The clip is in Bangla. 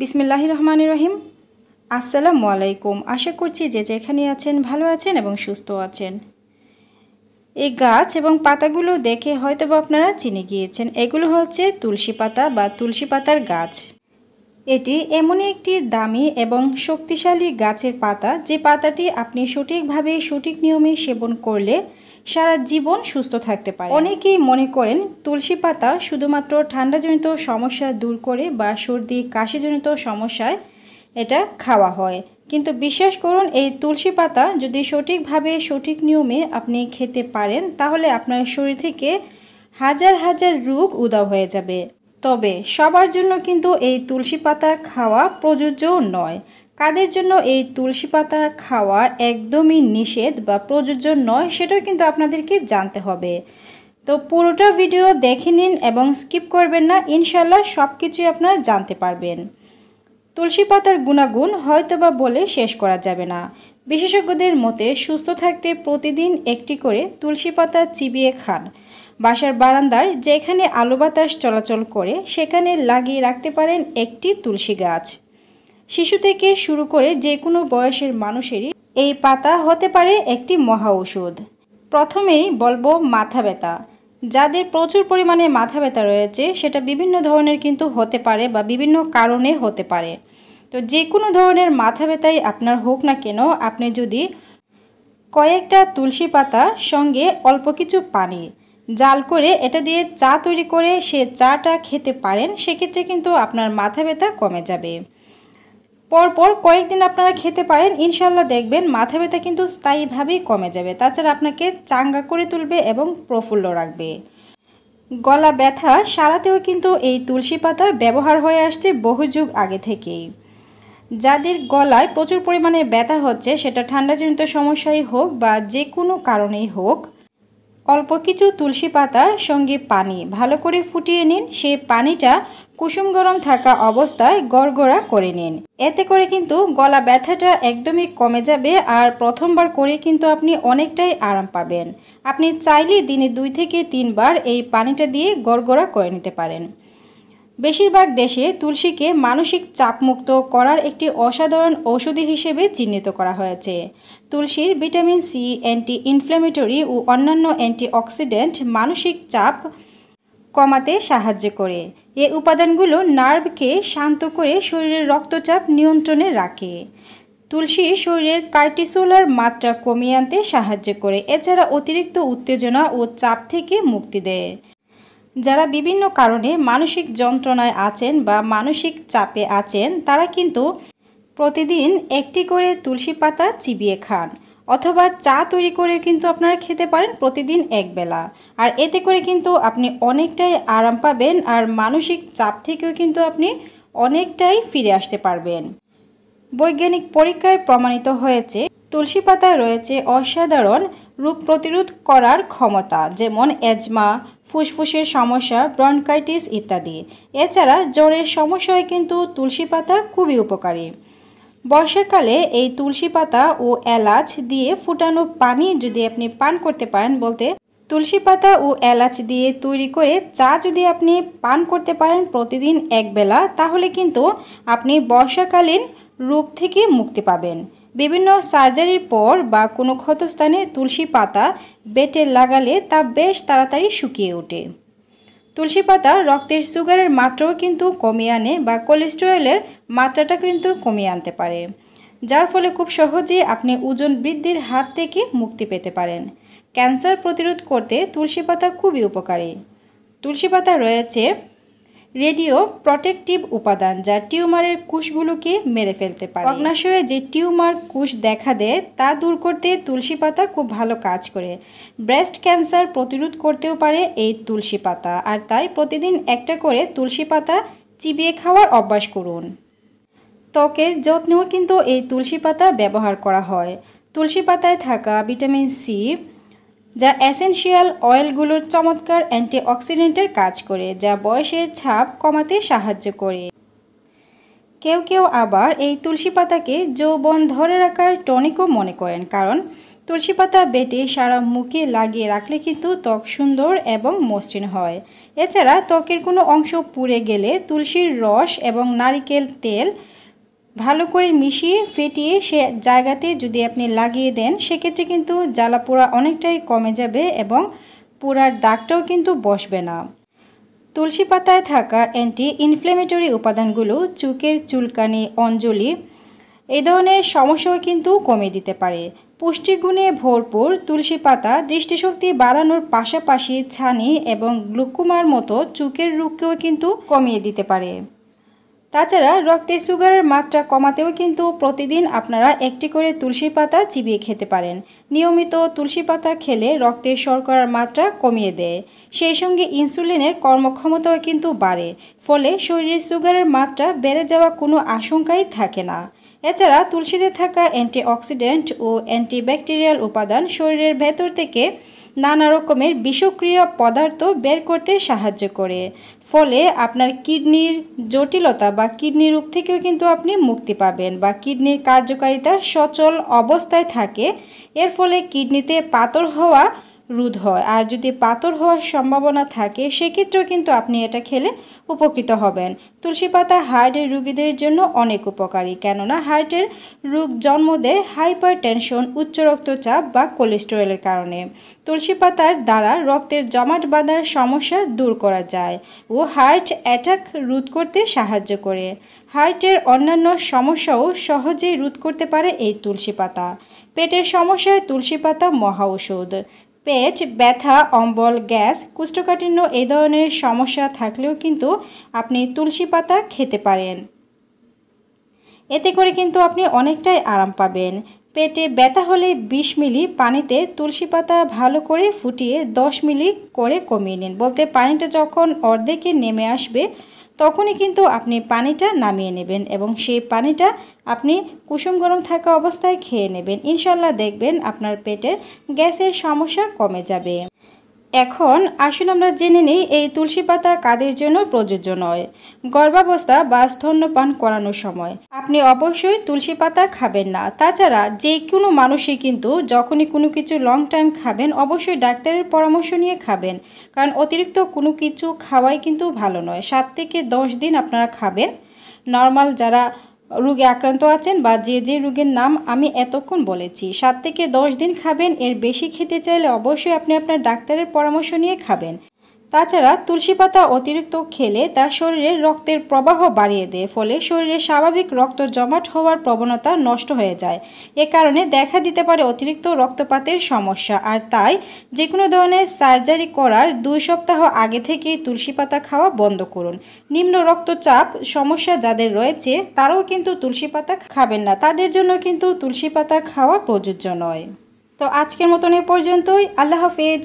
বিসমিল্লাহ রহমান রহিম আসসালামু আলাইকুম আশা করছি যে যেখানে আছেন ভালো আছেন এবং সুস্থ আছেন এই গাছ এবং পাতাগুলো দেখে হয়তো বা আপনারা চিনে গিয়েছেন এগুলো হচ্ছে তুলসী পাতা বা তুলসী পাতার গাছ এটি এমন একটি দামি এবং শক্তিশালী গাছের পাতা যে পাতাটি আপনি সঠিকভাবে সঠিক নিয়মে সেবন করলে সারা জীবন সুস্থ থাকতে পারে অনেকেই মনে করেন তুলসী পাতা শুধুমাত্র ঠান্ডাজনিত সমস্যা দূর করে বা সর্দি কাশিজনিত সমস্যায় এটা খাওয়া হয় কিন্তু বিশ্বাস করুন এই তুলসী পাতা যদি সঠিকভাবে সঠিক নিয়মে আপনি খেতে পারেন তাহলে আপনার শরীর থেকে হাজার হাজার রোগ উদা হয়ে যাবে তবে সবার জন্য কিন্তু এই তুলসী পাতা খাওয়া প্রযোজ্য নয় কাদের জন্য এই তুলসী পাতা খাওয়া একদমই নিষেধ বা প্রযোজ্য নয় সেটাও কিন্তু আপনাদেরকে জানতে হবে তো পুরোটা ভিডিও দেখে নিন এবং স্কিপ করবেন না ইনশাল্লাহ সব কিছুই আপনারা জানতে পারবেন তুলসী পাতার গুণাগুণ হয়তোবা বলে শেষ করা যাবে না বিশেষজ্ঞদের মতে সুস্থ থাকতে প্রতিদিন একটি করে তুলসী পাতা চিবিয়ে খান বাসার বারান্দায় যেখানে আলো বাতাস চলাচল করে সেখানে লাগিয়ে রাখতে পারেন একটি তুলসী গাছ শিশু থেকে শুরু করে যে কোনো বয়সের মানুষেরই এই পাতা হতে পারে একটি মহা ওষুধ প্রথমেই বলবো মাথা ব্যথা যাদের প্রচুর পরিমাণে মাথা ব্যথা রয়েছে সেটা বিভিন্ন ধরনের কিন্তু হতে পারে বা বিভিন্ন কারণে হতে পারে তো যে কোনো ধরনের মাথা ব্যথাই আপনার হোক না কেন আপনি যদি কয়েকটা তুলসী পাতা সঙ্গে অল্প কিছু পানি জাল করে এটা দিয়ে চা তৈরি করে সে চাটা খেতে পারেন সেক্ষেত্রে কিন্তু আপনার মাথা ব্যথা কমে যাবে পরপর কয়েকদিন আপনারা খেতে পারেন ইনশাল্লাহ দেখবেন মাথা ব্যথা কিন্তু স্থায়ীভাবেই কমে যাবে তাছাড়া আপনাকে চাঙ্গা করে তুলবে এবং প্রফুল্ল রাখবে গলা ব্যথা সারাতেও কিন্তু এই তুলসী পাতা ব্যবহার হয়ে আসছে বহু যুগ আগে থেকেই যাদের গলায় প্রচুর পরিমাণে ব্যথা হচ্ছে সেটা ঠান্ডাজনিত সমস্যাই হোক বা যে কোনো কারণেই হোক অল্প কিছু তুলসী পাতা সঙ্গে পানি ভালো করে ফুটিয়ে নিন সেই পানিটা কুসুম গরম থাকা অবস্থায় গড়গড়া করে নিন এতে করে কিন্তু গলা ব্যথাটা একদমই কমে যাবে আর প্রথমবার করে কিন্তু আপনি অনেকটাই আরাম পাবেন আপনি চাইলে দিনে দুই থেকে তিনবার এই পানিটা দিয়ে গড়গড়া করে নিতে পারেন বেশিরভাগ দেশে তুলসীকে মানসিক চাপমুক্ত করার একটি অসাধারণ ঔষধি হিসেবে চিহ্নিত করা হয়েছে তুলসীর ভিটামিন সি অ্যান্টি ইনফ্ল্যামেটরি ও অন্যান্য অ্যান্টিঅক্সিডেন্ট মানসিক চাপ কমাতে সাহায্য করে এ উপাদানগুলো নার্ভকে শান্ত করে শরীরের রক্তচাপ নিয়ন্ত্রণে রাখে তুলসী শরীরের কার্টিসোলার মাত্রা কমিয়ে আনতে সাহায্য করে এছাড়া অতিরিক্ত উত্তেজনা ও চাপ থেকে মুক্তি দেয় যারা বিভিন্ন কারণে মানসিক যন্ত্রণায় আছেন বা মানসিক চাপে আছেন তারা কিন্তু প্রতিদিন একটি করে তুলসী পাতা চিবিয়ে খান অথবা চা তৈরি করে কিন্তু আপনারা খেতে পারেন প্রতিদিন একবেলা আর এতে করে কিন্তু আপনি অনেকটাই আরাম পাবেন আর মানসিক চাপ থেকেও কিন্তু আপনি অনেকটাই ফিরে আসতে পারবেন বৈজ্ঞানিক পরীক্ষায় প্রমাণিত হয়েছে তুলসী পাতায় রয়েছে অসাধারণ রোগ প্রতিরোধ করার ক্ষমতা যেমন এজমা ফুসফুসের সমস্যা ব্রনকাইটিস ইত্যাদি এছাড়া জ্বরের সমস্যায় কিন্তু তুলসী পাতা খুবই উপকারী বর্ষাকালে এই তুলসী পাতা ও এলাচ দিয়ে ফুটানো পানি যদি আপনি পান করতে পারেন বলতে তুলসী পাতা ও এলাচ দিয়ে তৈরি করে চা যদি আপনি পান করতে পারেন প্রতিদিন একবেলা তাহলে কিন্তু আপনি বর্ষাকালীন রোগ থেকে মুক্তি পাবেন বিভিন্ন সার্জারির পর বা কোনো ক্ষতস্থানে তুলসী পাতা বেটে লাগালে তা বেশ তাড়াতাড়ি শুকিয়ে ওঠে তুলসী পাতা রক্তের সুগারের মাত্রাও কিন্তু কমিয়ে আনে বা কোলেস্টেরলের মাত্রাটা কিন্তু কমিয়ে আনতে পারে যার ফলে খুব সহজে আপনি ওজন বৃদ্ধির হাত থেকে মুক্তি পেতে পারেন ক্যান্সার প্রতিরোধ করতে তুলসী পাতা খুবই উপকারী তুলসী পাতা রয়েছে রেডিও প্রটেকটিভ উপাদান যা টিউমারের কোষগুলোকে মেরে ফেলতে পারে অগ্নাশয়ে যে টিউমার কোষ দেখা দেয় তা দূর করতে তুলসী পাতা খুব ভালো কাজ করে ব্রেস্ট ক্যান্সার প্রতিরোধ করতেও পারে এই তুলসী পাতা আর তাই প্রতিদিন একটা করে তুলসী পাতা চিবিয়ে খাওয়ার অভ্যাস করুন ত্বকের যত্নেও কিন্তু এই তুলসী পাতা ব্যবহার করা হয় তুলসী পাতায় থাকা ভিটামিন সি যা অ্যাসেনশিয়াল অয়েলগুলোর চমৎকার অ্যান্টিঅক্সিডেন্টের কাজ করে যা বয়সের ছাপ কমাতে সাহায্য করে কেউ কেউ আবার এই তুলসী পাতাকে যৌবন ধরে রাখার টনিকও মনে করেন কারণ তুলসী পাতা বেটে সারা মুখে লাগিয়ে রাখলে কিন্তু ত্বক সুন্দর এবং মসৃণ হয় এছাড়া ত্বকের কোনো অংশ পুড়ে গেলে তুলসীর রস এবং নারিকেল তেল ভালো করে মিশিয়ে ফেটিয়ে সে জায়গাতে যদি আপনি লাগিয়ে দেন সেক্ষেত্রে কিন্তু জ্বালা পোড়া অনেকটাই কমে যাবে এবং পোড়ার দাগটাও কিন্তু বসবে না তুলসী পাতায় থাকা অ্যান্টি ইনফ্লেমেটরি উপাদানগুলো চুকের চুলকানি অঞ্জলি এই ধরনের সমস্যাও কিন্তু কমে দিতে পারে পুষ্টিগুণে ভরপুর তুলসী পাতা দৃষ্টিশক্তি বাড়ানোর পাশাপাশি ছানি এবং গ্লুকোমার মতো চুকের রোগকেও কিন্তু কমিয়ে দিতে পারে তাছাড়া রক্তে সুগারের মাত্রা কমাতেও কিন্তু প্রতিদিন আপনারা একটি করে তুলসী পাতা চিবিয়ে খেতে পারেন নিয়মিত তুলসী পাতা খেলে রক্তে শর্করার মাত্রা কমিয়ে দেয় সেই সঙ্গে ইনসুলিনের কর্মক্ষমতাও কিন্তু বাড়ে ফলে শরীরে সুগারের মাত্রা বেড়ে যাওয়া কোনো আশঙ্কাই থাকে না এছাড়া তুলসীতে থাকা অ্যান্টিঅক্সিডেন্ট ও অ্যান্টিব্যাকটেরিয়াল উপাদান শরীরের ভেতর থেকে নানা রকমের বিষক্রিয়া পদার্থ বের করতে সাহায্য করে ফলে আপনার কিডনির জটিলতা বা কিডনি রোগ থেকেও কিন্তু আপনি মুক্তি পাবেন বা কিডনির কার্যকারিতা সচল অবস্থায় থাকে এর ফলে কিডনিতে পাতর হওয়া রুদ হয় আর যদি পাথর হওয়ার সম্ভাবনা থাকে সেক্ষেত্রেও কিন্তু আপনি এটা খেলে উপকৃত হবেন তুলসী পাতা হার্টের রুগীদের জন্য অনেক উপকারী কেননা হার্টের রোগ জন্ম দেয় হাইপার টেনশন উচ্চ রক্তচাপ বা কোলেস্টেরলের কারণে তুলসী পাতার দ্বারা রক্তের জমাট বাঁধার সমস্যা দূর করা যায় ও হার্ট অ্যাটাক রোধ করতে সাহায্য করে হার্টের অন্যান্য সমস্যাও সহজেই রোধ করতে পারে এই তুলসী পাতা পেটের সমস্যায় তুলসী পাতা মহা ঔষধ পেট ব্যথা অম্বল গ্যাস কুষ্ঠকাঠিন্য এই ধরনের সমস্যা থাকলেও কিন্তু আপনি তুলসী পাতা খেতে পারেন এতে করে কিন্তু আপনি অনেকটাই আরাম পাবেন পেটে ব্যথা হলে ২০ মিলি পানিতে তুলসী পাতা ভালো করে ফুটিয়ে 10 মিলি করে কমিয়ে নিন বলতে পানিটা যখন অর্ধেকে নেমে আসবে তখনই কিন্তু আপনি পানিটা নামিয়ে নেবেন এবং সেই পানিটা আপনি কুসুম গরম থাকা অবস্থায় খেয়ে নেবেন ইনশাল্লাহ দেখবেন আপনার পেটের গ্যাসের সমস্যা কমে যাবে এখন আসুন আমরা জেনে নিই এই তুলসী পাতা কাদের জন্য প্রযোজ্য নয় গর্ভাবস্থা বা স্তন্যপান করানোর সময় আপনি অবশ্যই তুলসী পাতা খাবেন না তাছাড়া যে কোনো মানুষই কিন্তু যখনই কোনো কিছু লং টাইম খাবেন অবশ্যই ডাক্তারের পরামর্শ নিয়ে খাবেন কারণ অতিরিক্ত কোনো কিছু খাওয়াই কিন্তু ভালো নয় সাত থেকে দশ দিন আপনারা খাবেন নর্মাল যারা রোগে আক্রান্ত আছেন বা যে যে রোগের নাম আমি এতক্ষণ বলেছি সাত থেকে দশ দিন খাবেন এর বেশি খেতে চাইলে অবশ্যই আপনি আপনার ডাক্তারের পরামর্শ নিয়ে খাবেন তাছাড়া তুলসী পাতা অতিরিক্ত খেলে তা শরীরে রক্তের প্রবাহ বাড়িয়ে দেয় ফলে শরীরে স্বাভাবিক রক্ত জমাট হওয়ার প্রবণতা নষ্ট হয়ে যায় এ কারণে দেখা দিতে পারে অতিরিক্ত রক্তপাতের সমস্যা আর তাই যে কোনো ধরনের সার্জারি করার দুই সপ্তাহ আগে থেকেই তুলসী পাতা খাওয়া বন্ধ করুন নিম্ন রক্তচাপ সমস্যা যাদের রয়েছে তারাও কিন্তু তুলসী পাতা খাবেন না তাদের জন্য কিন্তু তুলসী পাতা খাওয়া প্রযোজ্য নয় তো আজকের মতন এ পর্যন্তই আল্লাহ হাফেজ